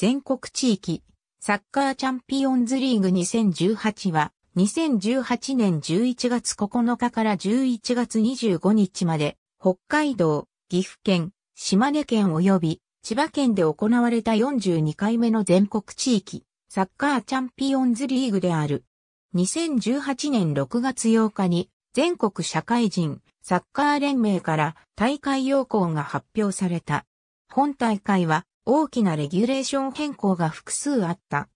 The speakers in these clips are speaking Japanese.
全国地域、サッカーチャンピオンズリーグ2018は、2018年11月9日から11月25日まで、北海道、岐阜県、島根県及び千葉県で行われた42回目の全国地域、サッカーチャンピオンズリーグである。2018年6月8日に、全国社会人、サッカー連盟から大会要項が発表された。本大会は大きなレギュレーション変更が複数あった。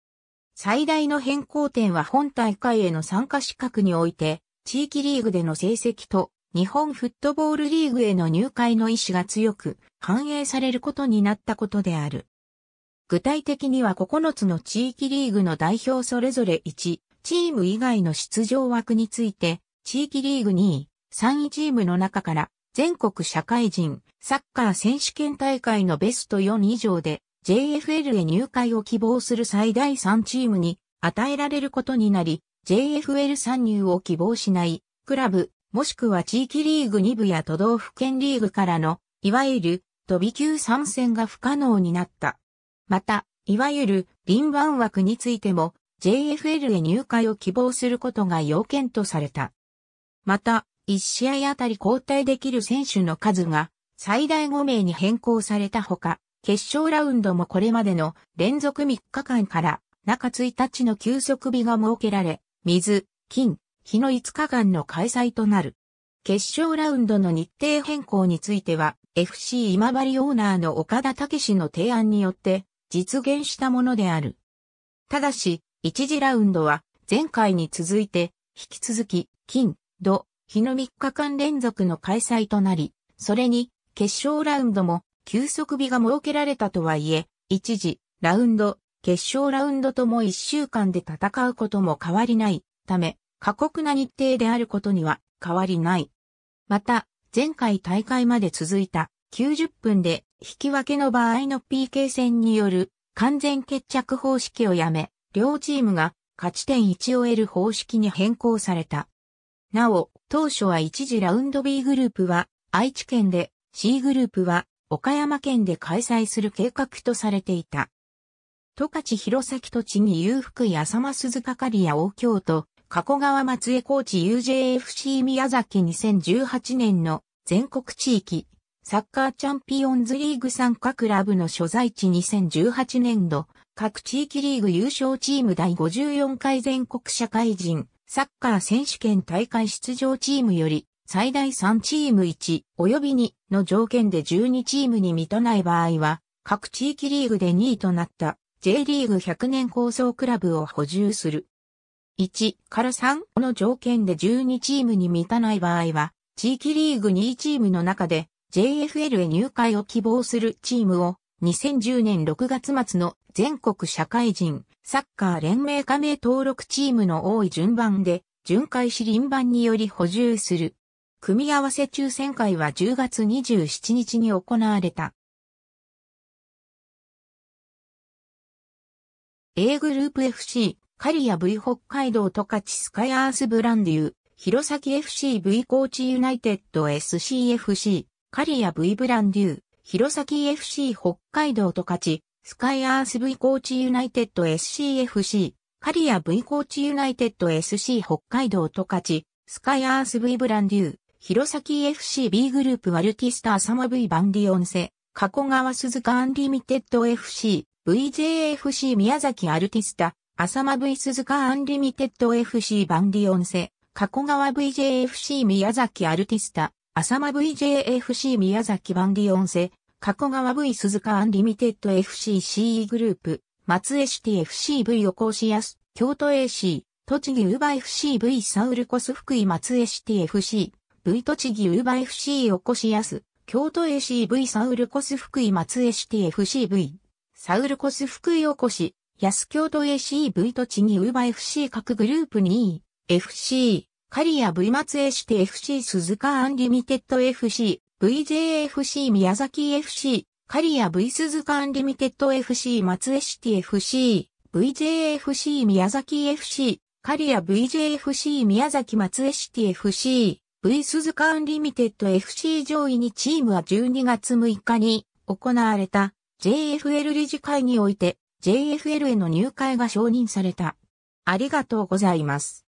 最大の変更点は本大会への参加資格において、地域リーグでの成績と日本フットボールリーグへの入会の意思が強く反映されることになったことである。具体的には9つの地域リーグの代表それぞれ1、チーム以外の出場枠について、地域リーグ2位、3位チームの中から全国社会人、サッカー選手権大会のベスト4以上で JFL へ入会を希望する最大3チームに与えられることになり、JFL 参入を希望しないクラブ、もしくは地域リーグ2部や都道府県リーグからの、いわゆる飛び級参戦が不可能になった。また、いわゆる臨番枠についても JFL へ入会を希望することが要件とされた。また、1試合あたり交代できる選手の数が最大5名に変更されたほか、決勝ラウンドもこれまでの連続3日間から中1日の休息日が設けられ、水、金、日の5日間の開催となる。決勝ラウンドの日程変更については、FC 今治オーナーの岡田武史の提案によって実現したものである。ただし、1次ラウンドは前回に続いて、引き続き、金、土、日の3日間連続の開催となり、それに、決勝ラウンドも休息日が設けられたとはいえ、一時、ラウンド、決勝ラウンドとも一週間で戦うことも変わりないため、過酷な日程であることには変わりない。また、前回大会まで続いた90分で引き分けの場合の PK 戦による完全決着方式をやめ、両チームが勝ち点1を得る方式に変更された。なお、当初は一時ラウンド B グループは愛知県で C グループは岡山県で開催する計画とされていた。十勝弘前土地に裕福や浅間鈴刈谷大京都、加古川松江高知 UJFC 宮崎2018年の全国地域サッカーチャンピオンズリーグ参加クラブの所在地2018年度各地域リーグ優勝チーム第54回全国社会人サッカー選手権大会出場チームより最大3チーム1及び2の条件で12チームに満たない場合は、各地域リーグで2位となった J リーグ100年構想クラブを補充する。1から3の条件で12チームに満たない場合は、地域リーグ2チームの中で JFL へ入会を希望するチームを2010年6月末の全国社会人サッカー連盟加盟登録チームの多い順番で巡回し輪番により補充する。組み合わせ抽選会は10月27日に行われた。A グループ FC、カリア V 北海道十勝スカイアースブランデュー、弘前 FCV コーチユナイテッド SCFC、カリア V ブランデュー、弘前 FC 北海道十勝、スカイアース V コーチユナイテッド SCFC、カリア V コーチユナイテッド SC 北海道十勝、スカイアース V ブランデュー、弘前 FCB グループワルティスターサマ V バンディオンセ、加古川鈴鹿アンリミテッド FC、VJFC 宮崎アルティスタ、浅間 V 鈴鹿アンリミテッド FC バンディオンセ、加古川 VJFC 宮崎アルティスタ、浅間 VJFC 宮崎バンディオンセ、加古川 V 鈴鹿アンリミテッド FCCE グループ、松江シティ FCV 横押や安、京都 AC、栃木ウーバー FCV サウルコス福井松江シティ FC、V 栃木ウーバ FC おこしやす、京都 ACV サウルコス福井松江シティ FCV、サウルコス福井おこし、安京都 ACV 栃木ウーバ FC 各グループ2位、FC、カリア V 松江市 TFC 鈴鹿アンリミテッド FC、VJFC 宮崎 FC、カリア V 鈴鹿アンリミテッド FC 松江市 TFC、VJFC 宮崎 FC、カリア VJFC 宮崎松江市 TFC、V 鈴カウンリミテッド FC 上位2チームは12月6日に行われた JFL 理事会において JFL への入会が承認された。ありがとうございます。